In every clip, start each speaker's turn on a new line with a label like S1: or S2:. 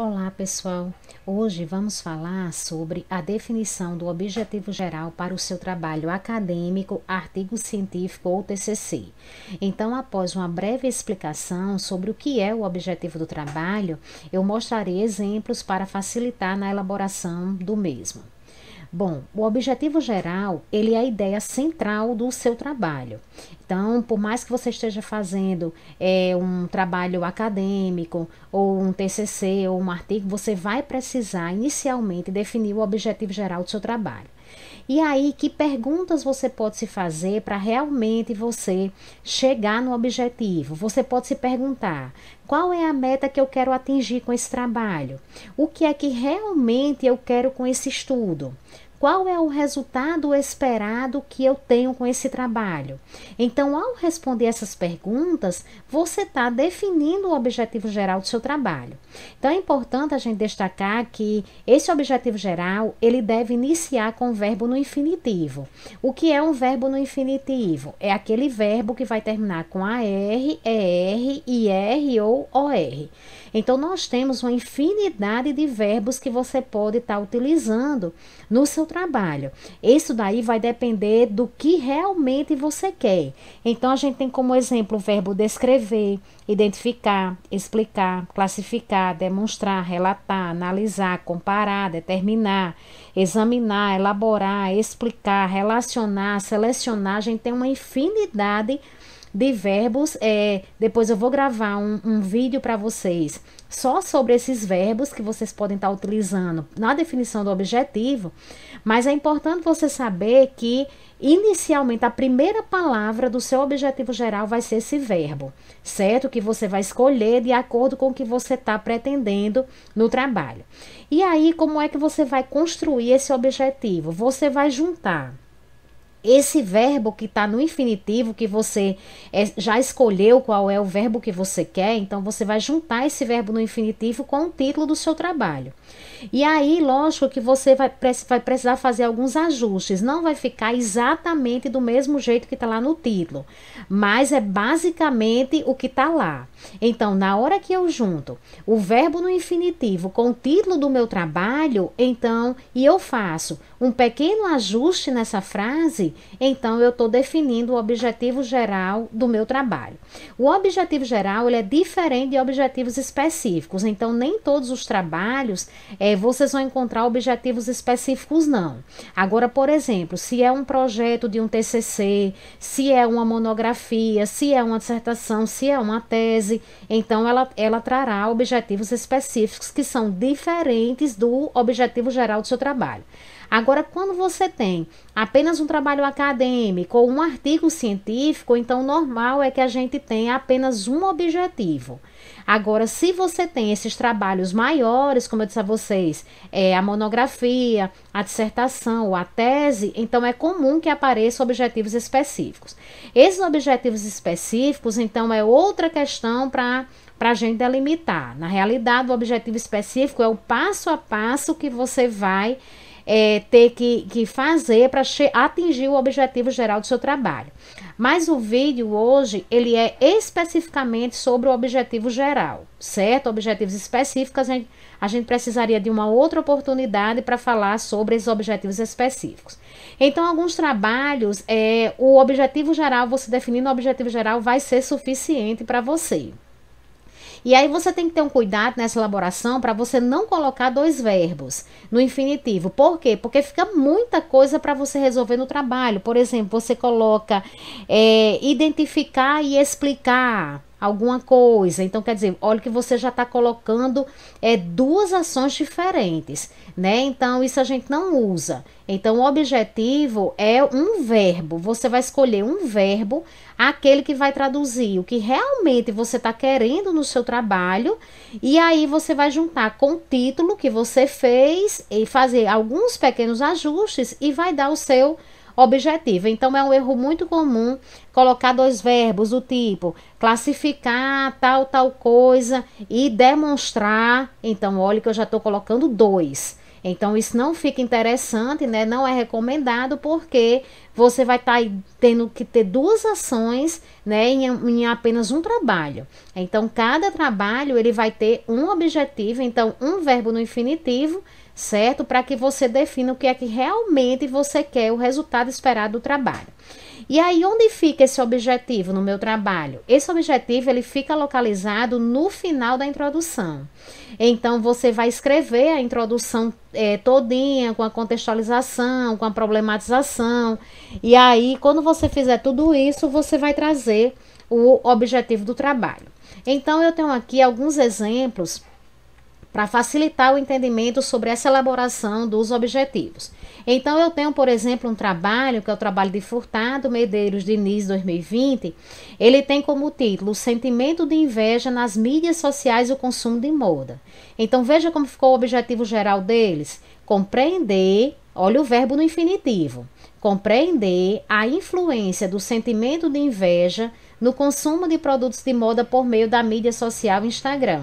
S1: Olá, pessoal. Hoje vamos falar sobre a definição do objetivo geral para o seu trabalho acadêmico, artigo científico ou TCC. Então, após uma breve explicação sobre o que é o objetivo do trabalho, eu mostrarei exemplos para facilitar na elaboração do mesmo. Bom, o objetivo geral, ele é a ideia central do seu trabalho. Então, por mais que você esteja fazendo é, um trabalho acadêmico ou um TCC ou um artigo, você vai precisar inicialmente definir o objetivo geral do seu trabalho. E aí, que perguntas você pode se fazer para realmente você chegar no objetivo? Você pode se perguntar: qual é a meta que eu quero atingir com esse trabalho? O que é que realmente eu quero com esse estudo? qual é o resultado esperado que eu tenho com esse trabalho? Então, ao responder essas perguntas, você está definindo o objetivo geral do seu trabalho. Então, é importante a gente destacar que esse objetivo geral ele deve iniciar com o verbo no infinitivo. O que é um verbo no infinitivo? É aquele verbo que vai terminar com AR, ER, IR ou OR. Então, nós temos uma infinidade de verbos que você pode estar tá utilizando no seu trabalho. Isso daí vai depender do que realmente você quer. Então, a gente tem como exemplo o verbo descrever, identificar, explicar, classificar, demonstrar, relatar, analisar, comparar, determinar, examinar, elaborar, explicar, relacionar, selecionar. A gente tem uma infinidade de de verbos. É, depois eu vou gravar um, um vídeo para vocês só sobre esses verbos que vocês podem estar tá utilizando na definição do objetivo, mas é importante você saber que inicialmente a primeira palavra do seu objetivo geral vai ser esse verbo, certo? Que você vai escolher de acordo com o que você está pretendendo no trabalho. E aí, como é que você vai construir esse objetivo? Você vai juntar esse verbo que está no infinitivo, que você é, já escolheu qual é o verbo que você quer, então você vai juntar esse verbo no infinitivo com o título do seu trabalho. E aí, lógico que você vai, vai precisar fazer alguns ajustes, não vai ficar exatamente do mesmo jeito que está lá no título, mas é basicamente o que está lá. Então, na hora que eu junto o verbo no infinitivo com o título do meu trabalho, então, e eu faço um pequeno ajuste nessa frase, então, eu estou definindo o objetivo geral do meu trabalho. O objetivo geral ele é diferente de objetivos específicos. Então, nem todos os trabalhos é, vocês vão encontrar objetivos específicos, não. Agora, por exemplo, se é um projeto de um TCC, se é uma monografia, se é uma dissertação, se é uma tese, então ela, ela trará objetivos específicos que são diferentes do objetivo geral do seu trabalho. Agora, quando você tem apenas um trabalho trabalho acadêmico ou um artigo científico, então normal é que a gente tenha apenas um objetivo. Agora, se você tem esses trabalhos maiores, como eu disse a vocês, é, a monografia, a dissertação ou a tese, então é comum que apareçam objetivos específicos. Esses objetivos específicos, então, é outra questão para para a gente delimitar. Na realidade, o objetivo específico é o passo a passo que você vai é, ter que, que fazer para atingir o objetivo geral do seu trabalho. Mas o vídeo hoje, ele é especificamente sobre o objetivo geral, certo? Objetivos específicos, a gente, a gente precisaria de uma outra oportunidade para falar sobre esses objetivos específicos. Então, alguns trabalhos, é, o objetivo geral, você definindo o objetivo geral, vai ser suficiente para você. E aí você tem que ter um cuidado nessa elaboração para você não colocar dois verbos no infinitivo. Por quê? Porque fica muita coisa para você resolver no trabalho. Por exemplo, você coloca é, identificar e explicar alguma coisa. Então, quer dizer, olha que você já está colocando é, duas ações diferentes, né? Então, isso a gente não usa. Então, o objetivo é um verbo. Você vai escolher um verbo, aquele que vai traduzir o que realmente você está querendo no seu trabalho, e aí você vai juntar com o título que você fez e fazer alguns pequenos ajustes e vai dar o seu objetiva. Então, é um erro muito comum colocar dois verbos do tipo classificar tal, tal coisa e demonstrar. Então, olha que eu já estou colocando dois. Então, isso não fica interessante, né? Não é recomendado, porque você vai estar tá tendo que ter duas ações, né? Em, em, apenas um trabalho. Então, cada trabalho ele vai ter um objetivo. Então, um verbo no infinitivo certo? Para que você defina o que é que realmente você quer, o resultado esperado do trabalho. E aí onde fica esse objetivo no meu trabalho? Esse objetivo ele fica localizado no final da introdução. Então você vai escrever a introdução é, todinha com a contextualização, com a problematização. E aí quando você fizer tudo isso, você vai trazer o objetivo do trabalho. Então eu tenho aqui alguns exemplos para facilitar o entendimento sobre essa elaboração dos objetivos. Então, eu tenho, por exemplo, um trabalho, que é o trabalho de Furtado Medeiros Diniz 2020. Ele tem como título O Sentimento de Inveja nas Mídias Sociais e o Consumo de Moda. Então, veja como ficou o objetivo geral deles: compreender, olha o verbo no infinitivo, compreender a influência do sentimento de inveja no consumo de produtos de moda por meio da mídia social Instagram.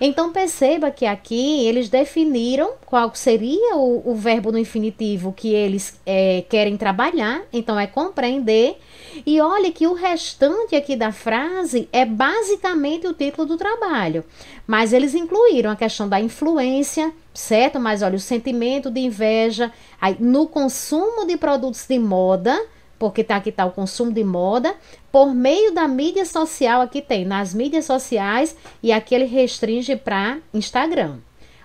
S1: Então perceba que aqui eles definiram qual seria o, o verbo no infinitivo que eles é, querem trabalhar, então é compreender. E olhe que o restante aqui da frase é basicamente o título do trabalho, mas eles incluíram a questão da influência, certo? Mas olha, o sentimento de inveja aí, no consumo de produtos de moda porque tá aqui tá o consumo de moda por meio da mídia social aqui tem nas mídias sociais e aqui ele restringe para Instagram,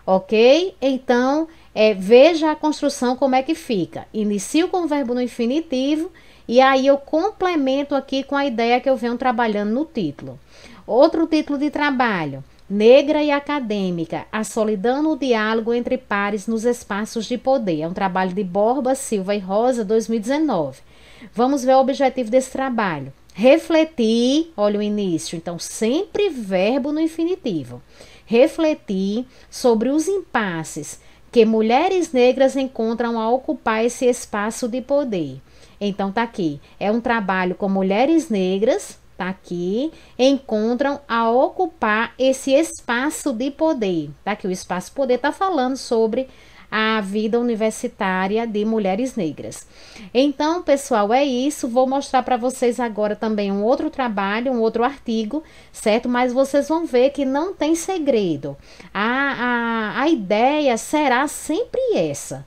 S1: ok? Então é, veja a construção como é que fica. Inicio com o verbo no infinitivo e aí eu complemento aqui com a ideia que eu venho trabalhando no título. Outro título de trabalho: Negra e Acadêmica, a solidão no diálogo entre pares nos espaços de poder. É um trabalho de Borba, Silva e Rosa, 2019. Vamos ver o objetivo desse trabalho. Refletir, olha o início, então sempre verbo no infinitivo. Refletir sobre os impasses que mulheres negras encontram ao ocupar esse espaço de poder. Então tá aqui, é um trabalho com mulheres negras, tá aqui, encontram a ocupar esse espaço de poder. Tá aqui o espaço poder tá falando sobre a vida universitária de mulheres negras. Então, pessoal, é isso. Vou mostrar para vocês agora também um outro trabalho, um outro artigo, certo? Mas vocês vão ver que não tem segredo. A, a, a ideia será sempre essa.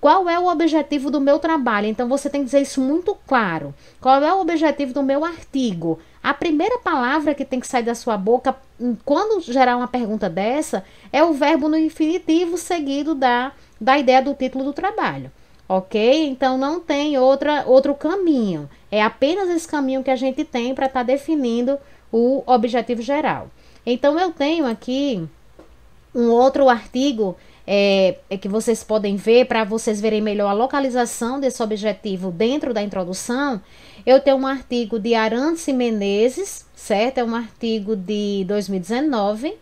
S1: Qual é o objetivo do meu trabalho? Então você tem que dizer isso muito claro. Qual é o objetivo do meu artigo? A primeira palavra que tem que sair da sua boca hum, quando gerar uma pergunta dessa é o verbo no infinitivo seguido da, da ideia do título do trabalho. Ok? Então não tem outra, outro caminho. É apenas esse caminho que a gente tem para estar tá definindo o objetivo geral. Então eu tenho aqui um outro artigo é, é que vocês podem ver para vocês verem melhor a localização desse objetivo dentro da introdução, eu tenho um artigo de Arance Menezes, certo? É um artigo de 2019.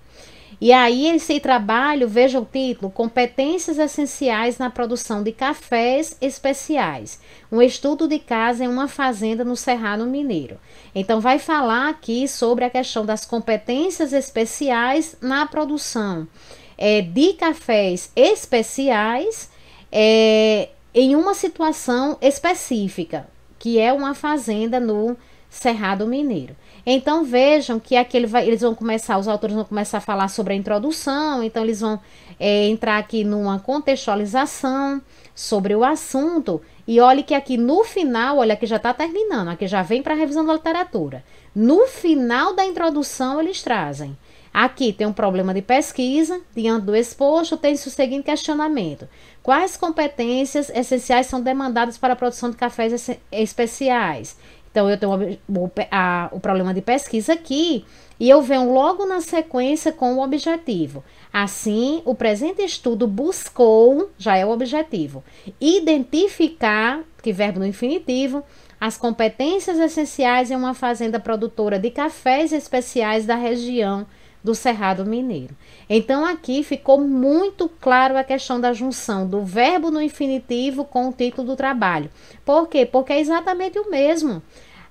S1: E aí esse trabalho, veja o título, Competências essenciais na produção de cafés especiais. Um estudo de casa em uma fazenda no Cerrado Mineiro. Então vai falar aqui sobre a questão das competências especiais na produção é, de cafés especiais é, em uma situação específica, que é uma fazenda no Cerrado Mineiro. Então vejam que aqui ele vai, eles vão começar, os autores vão começar a falar sobre a introdução, então eles vão é, entrar aqui numa contextualização sobre o assunto. E olhe que aqui no final, olha que já está terminando, aqui já vem para a revisão da literatura. No final da introdução eles trazem Aqui tem um problema de pesquisa, diante do exposto, tem-se o seguinte questionamento: quais competências essenciais são demandadas para a produção de cafés especiais? Então, eu tenho o, a, o problema de pesquisa aqui e eu venho logo na sequência com o objetivo. Assim, o presente estudo buscou, já é o objetivo, identificar, que verbo no infinitivo, as competências essenciais em uma fazenda produtora de cafés especiais da região do Cerrado Mineiro. Então aqui ficou muito claro a questão da junção do verbo no infinitivo com o título do trabalho. Por quê? Porque é exatamente o mesmo.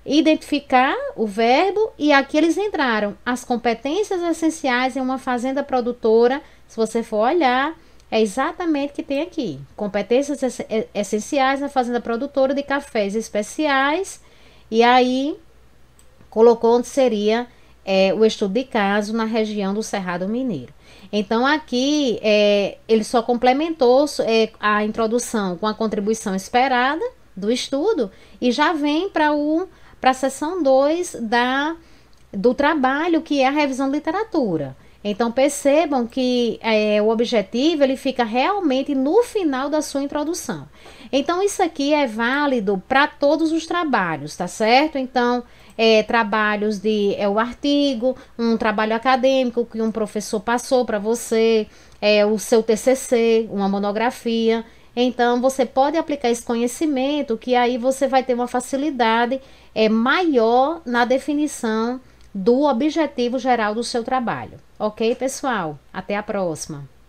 S1: Identificar o verbo e aqui eles entraram as competências essenciais em uma fazenda produtora. Se você for olhar, é exatamente o que tem aqui. Competências essenciais na fazenda produtora de cafés especiais. E aí colocou onde seria é, o estudo de caso na região do Cerrado Mineiro. Então, aqui é, ele só complementou é, a introdução com a contribuição esperada do estudo e já vem para a seção 2 da, do trabalho, que é a revisão de literatura. Então, percebam que é, o objetivo ele fica realmente no final da sua introdução. Então, isso aqui é válido para todos os trabalhos, tá certo? Então, é, trabalhos de é o artigo, um trabalho acadêmico que um professor passou para você, é o seu TCC, uma monografia. Então você pode aplicar esse conhecimento que aí você vai ter uma facilidade é maior na definição do objetivo geral do seu trabalho. OK, pessoal? Até a próxima.